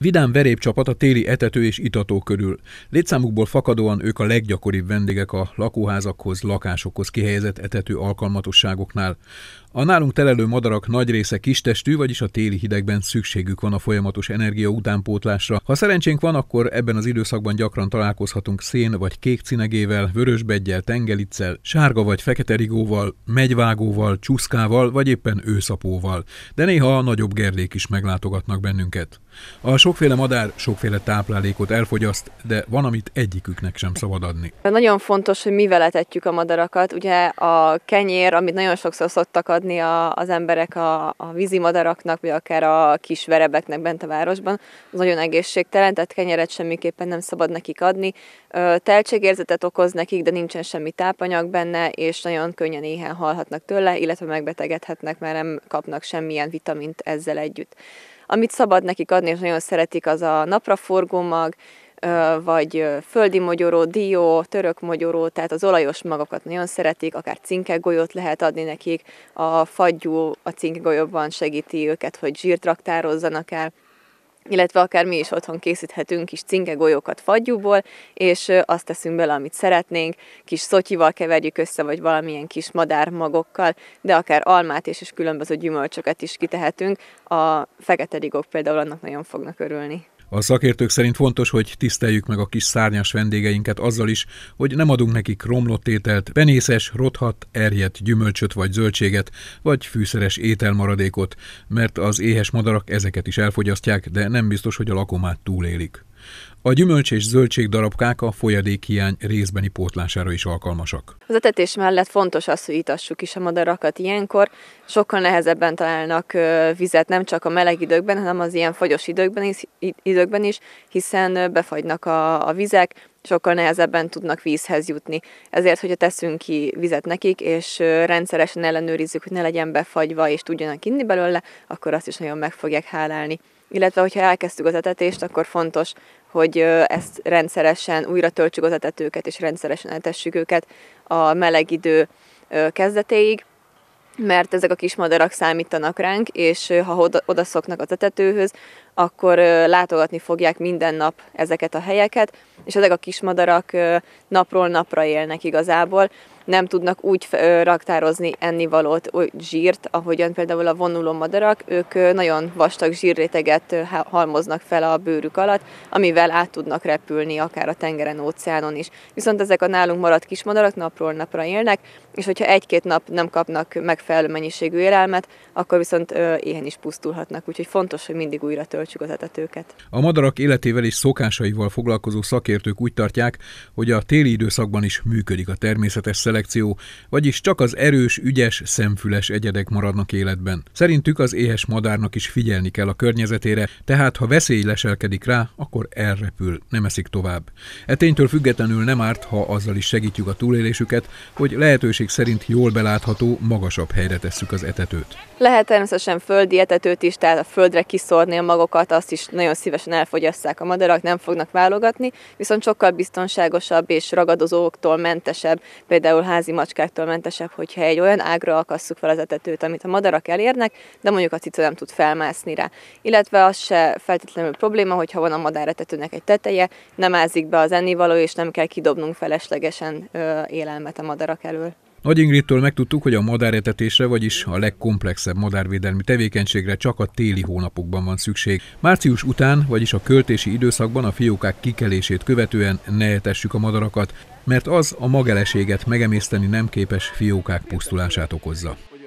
Vidám verépb-csapat a téli etető és itató körül. Létszámukból fakadóan ők a leggyakoribb vendégek a lakóházakhoz, lakásokhoz kihelyezett etető alkalmatosságoknál. A nálunk telelő madarak nagy része kistestű, vagyis a téli hidegben szükségük van a folyamatos energia utánpótlásra. Ha szerencsénk van, akkor ebben az időszakban gyakran találkozhatunk szén vagy kék cinegével, vörösbeggyel, tengeliccel, sárga vagy fekete rigóval, megyvágóval, csúszkával vagy éppen őszapóval. De néha a nagyobb gerdék is meglátogatnak bennünket. A Sokféle madár sokféle táplálékot elfogyaszt, de van, amit egyiküknek sem szabad adni. Nagyon fontos, hogy mivel etetjük a madarakat. Ugye a kenyér, amit nagyon sokszor szoktak adni a, az emberek a, a vízimadaraknak, vagy akár a kis verebeknek bent a városban, az nagyon egészségtelen, tehát kenyeret semmiképpen nem szabad nekik adni. Teltségérzetet okoz nekik, de nincsen semmi tápanyag benne, és nagyon könnyen éhen halhatnak tőle, illetve megbetegedhetnek, mert nem kapnak semmilyen vitamint ezzel együtt. Amit szabad nekik adni, és nagyon szeretik, az a napraforgó mag, vagy földi mogyoró, dió, török mogyoró, tehát az olajos magokat nagyon szeretik, akár cinkegolyót lehet adni nekik, a fagyú a cinkegolyóban segíti őket, hogy zsírt raktározzanak el illetve akár mi is otthon készíthetünk kis cinke golyókat fagyúból, és azt teszünk bele, amit szeretnénk, kis szotyival keverjük össze, vagy valamilyen kis madármagokkal, de akár almát és, és különböző gyümölcsöket is kitehetünk. A fekete rigók például annak nagyon fognak örülni. A szakértők szerint fontos, hogy tiszteljük meg a kis szárnyas vendégeinket azzal is, hogy nem adunk nekik romlott ételt, penészes, rothat, erjet, gyümölcsöt vagy zöldséget, vagy fűszeres ételmaradékot, mert az éhes madarak ezeket is elfogyasztják, de nem biztos, hogy a lakomát túlélik. A gyümölcs és zöldség darabkák a folyadékhiány részbeni pótlására is alkalmasak. Az etetés mellett fontos az, hogy itassuk is a madarakat ilyenkor. Sokkal nehezebben találnak vizet nem csak a meleg időkben, hanem az ilyen fagyos időkben is, időkben is hiszen befagynak a, a vizek, sokkal nehezebben tudnak vízhez jutni. Ezért, hogyha teszünk ki vizet nekik, és rendszeresen ellenőrizzük, hogy ne legyen befagyva, és tudjanak inni belőle, akkor azt is nagyon meg fogják hálálni. Illetve, hogyha elkezdtük az etetést, akkor fontos, hogy ezt rendszeresen újra töltsük az etetőket, és rendszeresen etessük őket a meleg idő kezdetéig, mert ezek a kis madarak számítanak ránk, és ha oda, szoknak az tetetőhöz, akkor látogatni fogják minden nap ezeket a helyeket, és ezek a kis madarak napról napra élnek igazából nem tudnak úgy raktározni ennivalót, úgy zsírt, ahogyan például a vonuló madarak, ők nagyon vastag zsírréteget halmoznak fel a bőrük alatt, amivel át tudnak repülni akár a tengeren, óceánon is. Viszont ezek a nálunk maradt kis madarak napról napra élnek, és hogyha egy-két nap nem kapnak megfelelő mennyiségű élelmet, akkor viszont éhen is pusztulhatnak, úgyhogy fontos, hogy mindig újra töltsük az etetőket. A madarak életével és szokásaival foglalkozó szakértők úgy tartják, hogy a téli időszakban is működik a természetes szelekció szelekció, vagyis csak az erős, ügyes, szemfüles egyedek maradnak életben. Szerintük az éhes madárnak is figyelni kell a környezetére, tehát ha veszély leselkedik rá, akkor elrepül, nem eszik tovább. Eténytől függetlenül nem árt, ha azzal is segítjük a túlélésüket, hogy lehetőség szerint jól belátható, magasabb helyre tesszük az etetőt. Lehet természetesen földi etetőt is, tehát a földre kiszórni a magokat, azt is nagyon szívesen elfogyasszák a madarak, nem fognak válogatni, viszont sokkal biztonságosabb és ragadozóktól mentesebb, például házi macskáktól mentesebb, hogyha egy olyan ágra akasszuk fel az etetőt, amit a madarak elérnek, de mondjuk a cica nem tud felmászni rá. Illetve az se feltétlenül probléma, hogyha van a madáretetőnek egy teteje, nem ázik be az ennivaló, és nem kell kidobnunk feleslegesen ö, élelmet a madarak elől. Nagy Ingridtől megtudtuk, hogy a madáretetésre, vagyis a legkomplexebb madárvédelmi tevékenységre csak a téli hónapokban van szükség. Március után, vagyis a költési időszakban a fiókák kikelését követően ne etessük a madarakat, mert az a mageleséget megemészteni nem képes fiókák pusztulását okozza.